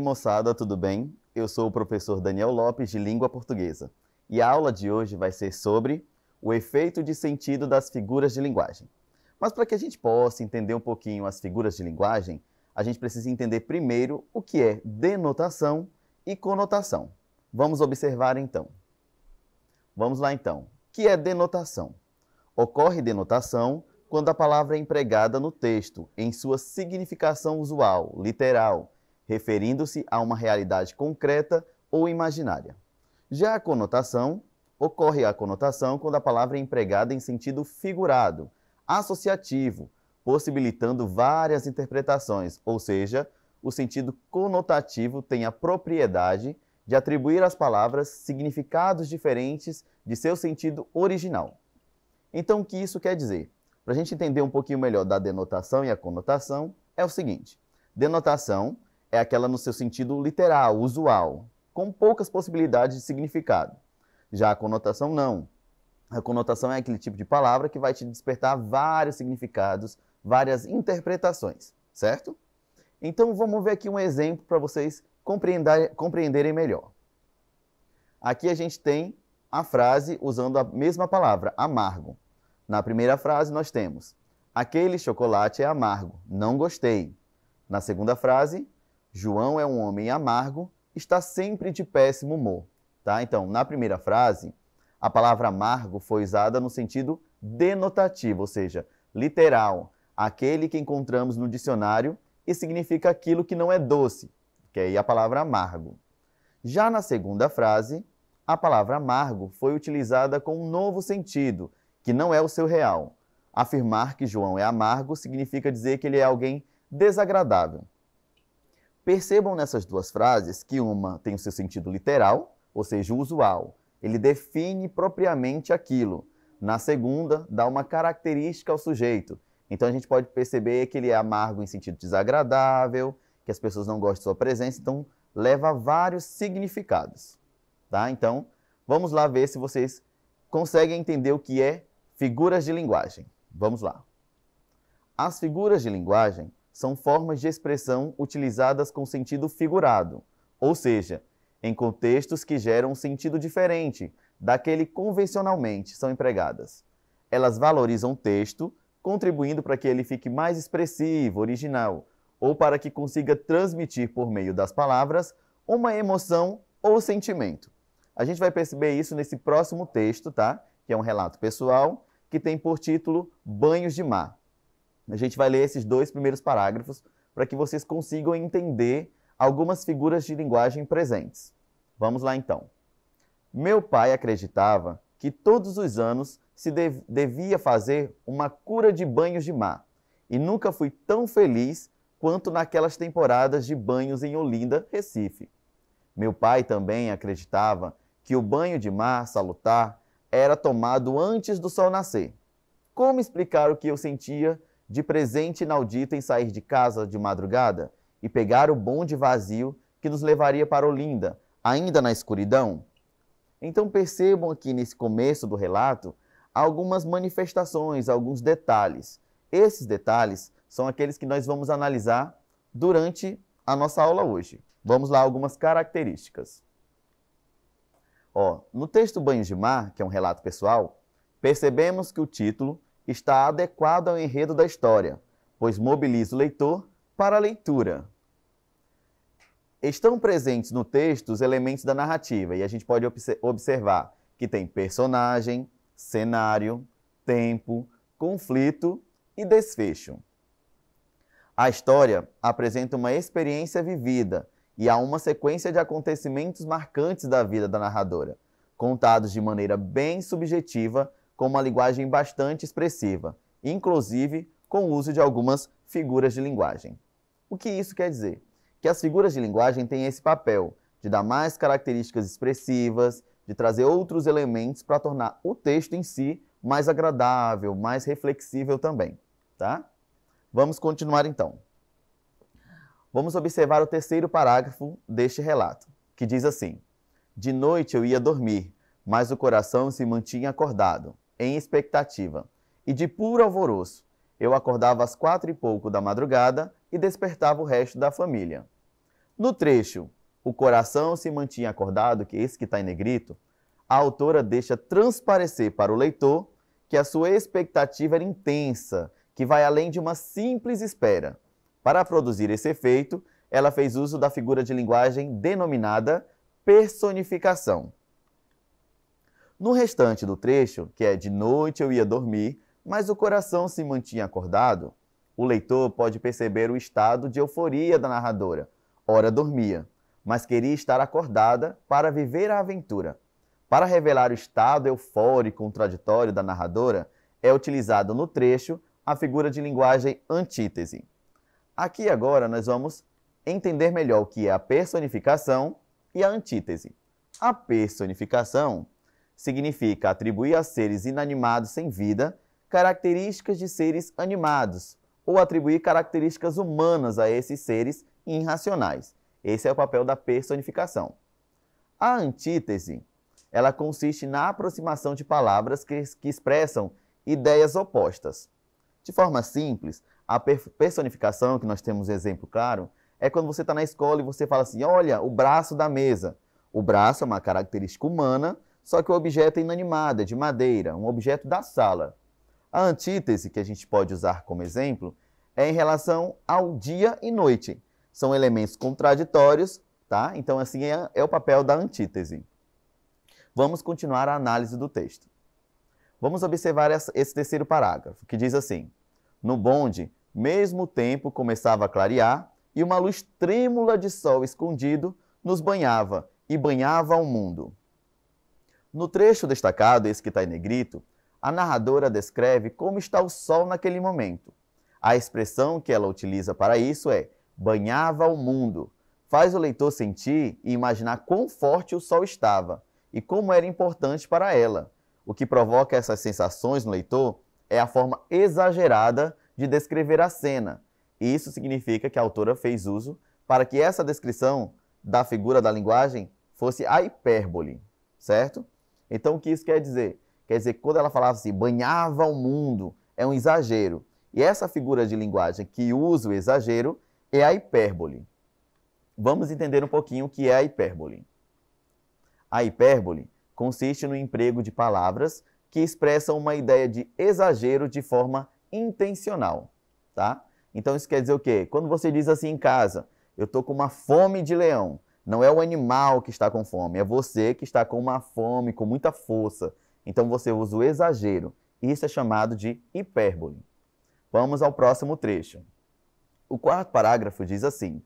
moçada, tudo bem? Eu sou o professor Daniel Lopes de Língua Portuguesa e a aula de hoje vai ser sobre o efeito de sentido das figuras de linguagem. Mas para que a gente possa entender um pouquinho as figuras de linguagem, a gente precisa entender primeiro o que é denotação e conotação. Vamos observar então. Vamos lá então. O que é denotação? Ocorre denotação quando a palavra é empregada no texto, em sua significação usual, literal, referindo-se a uma realidade concreta ou imaginária. Já a conotação ocorre a conotação quando a palavra é empregada em sentido figurado, associativo, possibilitando várias interpretações, ou seja, o sentido conotativo tem a propriedade de atribuir às palavras significados diferentes de seu sentido original. Então, o que isso quer dizer? Para a gente entender um pouquinho melhor da denotação e a conotação, é o seguinte: denotação é aquela no seu sentido literal, usual, com poucas possibilidades de significado. Já a conotação não. A conotação é aquele tipo de palavra que vai te despertar vários significados, várias interpretações, certo? Então vamos ver aqui um exemplo para vocês compreenderem melhor. Aqui a gente tem a frase usando a mesma palavra, amargo. Na primeira frase nós temos: Aquele chocolate é amargo, não gostei. Na segunda frase, João é um homem amargo, está sempre de péssimo humor. Tá? Então, na primeira frase, a palavra amargo foi usada no sentido denotativo, ou seja, literal, aquele que encontramos no dicionário e significa aquilo que não é doce, que é a palavra amargo. Já na segunda frase, a palavra amargo foi utilizada com um novo sentido, que não é o seu real. Afirmar que João é amargo significa dizer que ele é alguém desagradável. Percebam nessas duas frases que uma tem o seu sentido literal, ou seja, usual. Ele define propriamente aquilo. Na segunda, dá uma característica ao sujeito. Então a gente pode perceber que ele é amargo em sentido desagradável, que as pessoas não gostam de sua presença, então leva vários significados. Tá? Então, vamos lá ver se vocês conseguem entender o que é figuras de linguagem. Vamos lá. As figuras de linguagem são formas de expressão utilizadas com sentido figurado, ou seja, em contextos que geram um sentido diferente daquele convencionalmente são empregadas. Elas valorizam o texto, contribuindo para que ele fique mais expressivo, original, ou para que consiga transmitir por meio das palavras uma emoção ou sentimento. A gente vai perceber isso nesse próximo texto, tá? Que é um relato pessoal que tem por título Banhos de Mar. A gente vai ler esses dois primeiros parágrafos para que vocês consigam entender algumas figuras de linguagem presentes. Vamos lá então. Meu pai acreditava que todos os anos se dev devia fazer uma cura de banhos de mar e nunca fui tão feliz quanto naquelas temporadas de banhos em Olinda, Recife. Meu pai também acreditava que o banho de mar salutar era tomado antes do sol nascer. Como explicar o que eu sentia de presente inaudito em sair de casa de madrugada e pegar o bonde vazio que nos levaria para Olinda, ainda na escuridão? Então percebam aqui nesse começo do relato algumas manifestações, alguns detalhes. Esses detalhes são aqueles que nós vamos analisar durante a nossa aula hoje. Vamos lá, algumas características. Ó, no texto Banho de Mar, que é um relato pessoal, percebemos que o título está adequado ao enredo da história, pois mobiliza o leitor para a leitura. Estão presentes no texto os elementos da narrativa e a gente pode observar que tem personagem, cenário, tempo, conflito e desfecho. A história apresenta uma experiência vivida e há uma sequência de acontecimentos marcantes da vida da narradora, contados de maneira bem subjetiva com uma linguagem bastante expressiva, inclusive com o uso de algumas figuras de linguagem. O que isso quer dizer? Que as figuras de linguagem têm esse papel de dar mais características expressivas, de trazer outros elementos para tornar o texto em si mais agradável, mais reflexível também, tá? Vamos continuar então. Vamos observar o terceiro parágrafo deste relato, que diz assim: De noite eu ia dormir, mas o coração se mantinha acordado em expectativa, e de puro alvoroço. Eu acordava às quatro e pouco da madrugada e despertava o resto da família. No trecho O Coração se mantinha acordado, que é esse que está em negrito, a autora deixa transparecer para o leitor que a sua expectativa era intensa, que vai além de uma simples espera. Para produzir esse efeito, ela fez uso da figura de linguagem denominada personificação. No restante do trecho, que é de noite eu ia dormir, mas o coração se mantinha acordado, o leitor pode perceber o estado de euforia da narradora. Ora dormia, mas queria estar acordada para viver a aventura. Para revelar o estado eufórico e contraditório da narradora, é utilizado no trecho a figura de linguagem antítese. Aqui agora nós vamos entender melhor o que é a personificação e a antítese. A personificação significa atribuir a seres inanimados sem vida características de seres animados ou atribuir características humanas a esses seres irracionais. Esse é o papel da personificação. A antítese, ela consiste na aproximação de palavras que, que expressam ideias opostas. De forma simples, a personificação, que nós temos exemplo claro, é quando você está na escola e você fala assim: olha, o braço da mesa. O braço é uma característica humana só que o objeto é inanimado, é de madeira, um objeto da sala. A antítese que a gente pode usar como exemplo é em relação ao dia e noite. São elementos contraditórios, tá? Então, assim é, é o papel da antítese. Vamos continuar a análise do texto. Vamos observar essa, esse terceiro parágrafo, que diz assim: No bonde, mesmo tempo começava a clarear e uma luz trêmula de sol escondido nos banhava e banhava o mundo. No trecho destacado, esse que está em negrito, a narradora descreve como está o sol naquele momento. A expressão que ela utiliza para isso é banhava o mundo. Faz o leitor sentir e imaginar quão forte o sol estava e como era importante para ela. O que provoca essas sensações no leitor é a forma exagerada de descrever a cena. E isso significa que a autora fez uso para que essa descrição da figura da linguagem fosse a hipérbole, certo? Então, o que isso quer dizer? Quer dizer que quando ela falava assim, banhava o mundo, é um exagero. E essa figura de linguagem que usa o exagero é a hipérbole. Vamos entender um pouquinho o que é a hipérbole. A hipérbole consiste no emprego de palavras que expressam uma ideia de exagero de forma intencional, tá? Então isso quer dizer o quê? Quando você diz assim em casa, eu tô com uma fome de leão, não é o animal que está com fome, é você que está com uma fome, com muita força. Então você usa o exagero. Isso é chamado de hipérbole. Vamos ao próximo trecho. O quarto parágrafo diz assim: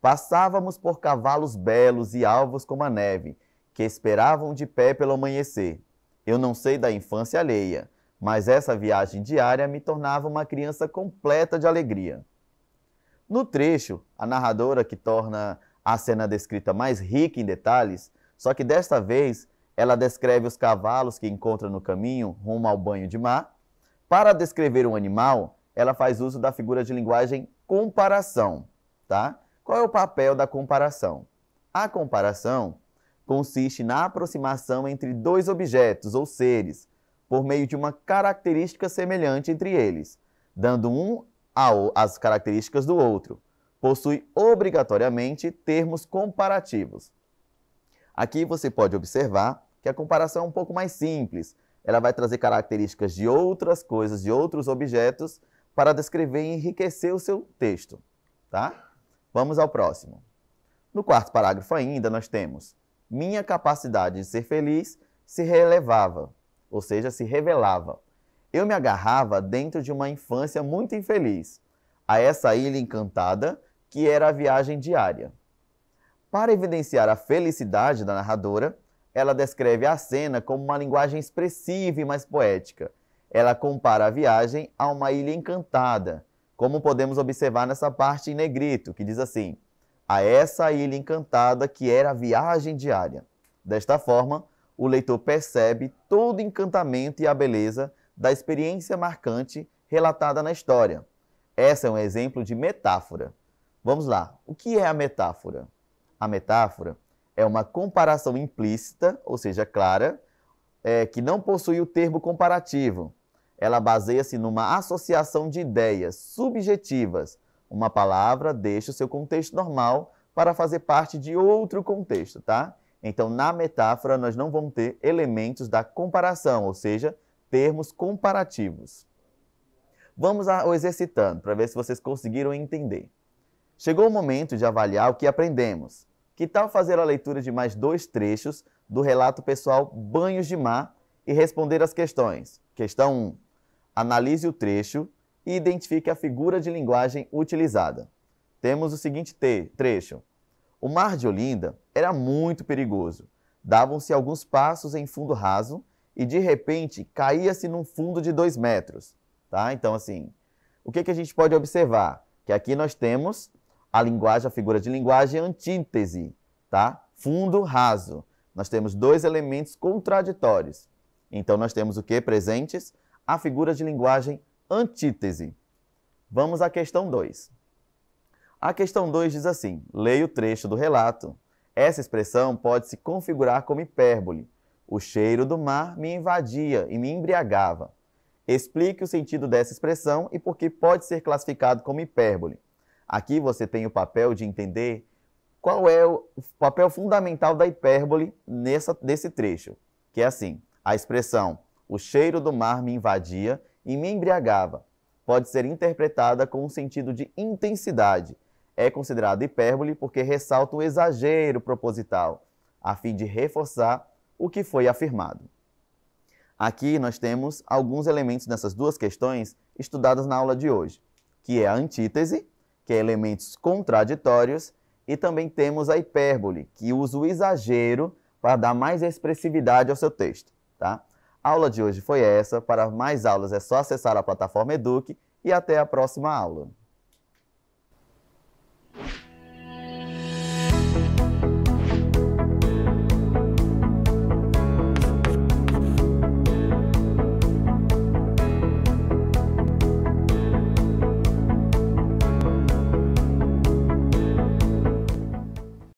Passávamos por cavalos belos e alvos como a neve, que esperavam de pé pelo amanhecer. Eu não sei da infância alheia, mas essa viagem diária me tornava uma criança completa de alegria. No trecho, a narradora que torna a cena descrita mais rica em detalhes, só que desta vez ela descreve os cavalos que encontra no caminho rumo ao banho de mar. Para descrever um animal, ela faz uso da figura de linguagem comparação, tá? Qual é o papel da comparação? A comparação consiste na aproximação entre dois objetos ou seres por meio de uma característica semelhante entre eles, dando um ao, as características do outro possui obrigatoriamente termos comparativos. Aqui você pode observar que a comparação é um pouco mais simples. Ela vai trazer características de outras coisas, de outros objetos, para descrever e enriquecer o seu texto. Tá? Vamos ao próximo. No quarto parágrafo ainda, nós temos Minha capacidade de ser feliz se relevava, ou seja, se revelava. Eu me agarrava dentro de uma infância muito infeliz, a essa ilha encantada que era a viagem diária. Para evidenciar a felicidade da narradora, ela descreve a cena como uma linguagem expressiva e mais poética. Ela compara a viagem a uma ilha encantada, como podemos observar nessa parte em negrito, que diz assim: a essa ilha encantada que era a viagem diária. Desta forma, o leitor percebe todo o encantamento e a beleza da experiência marcante relatada na história. Essa é um exemplo de metáfora. Vamos lá. O que é a metáfora? A metáfora é uma comparação implícita, ou seja, clara, é, que não possui o termo comparativo. Ela baseia-se numa associação de ideias subjetivas. Uma palavra deixa o seu contexto normal para fazer parte de outro contexto, tá? Então, na metáfora, nós não vamos ter elementos da comparação, ou seja, termos comparativos. Vamos ao exercitando para ver se vocês conseguiram entender. Chegou o momento de avaliar o que aprendemos. Que tal fazer a leitura de mais dois trechos do relato pessoal Banhos de Mar e responder as questões? Questão 1. Analise o trecho e identifique a figura de linguagem utilizada. Temos o seguinte trecho. O mar de Olinda era muito perigoso. Davam-se alguns passos em fundo raso e, de repente, caía-se num fundo de dois metros. Tá? Então, assim, o que, que a gente pode observar? Que aqui nós temos a linguagem, a figura de linguagem é antítese, tá? Fundo, raso. Nós temos dois elementos contraditórios. Então nós temos o que presentes? A figura de linguagem antítese. Vamos à questão 2. A questão 2 diz assim: leia o trecho do relato. Essa expressão pode se configurar como hipérbole. O cheiro do mar me invadia e me embriagava. Explique o sentido dessa expressão e por que pode ser classificado como hipérbole. Aqui você tem o papel de entender qual é o papel fundamental da hipérbole nessa, nesse trecho, que é assim, a expressão o cheiro do mar me invadia e me embriagava pode ser interpretada com um sentido de intensidade. É considerada hipérbole porque ressalta o exagero proposital, a fim de reforçar o que foi afirmado. Aqui nós temos alguns elementos dessas duas questões estudadas na aula de hoje, que é a antítese que é elementos contraditórios, e também temos a hipérbole, que usa o exagero para dar mais expressividade ao seu texto, tá? A aula de hoje foi essa. Para mais aulas é só acessar a plataforma Eduque e até a próxima aula.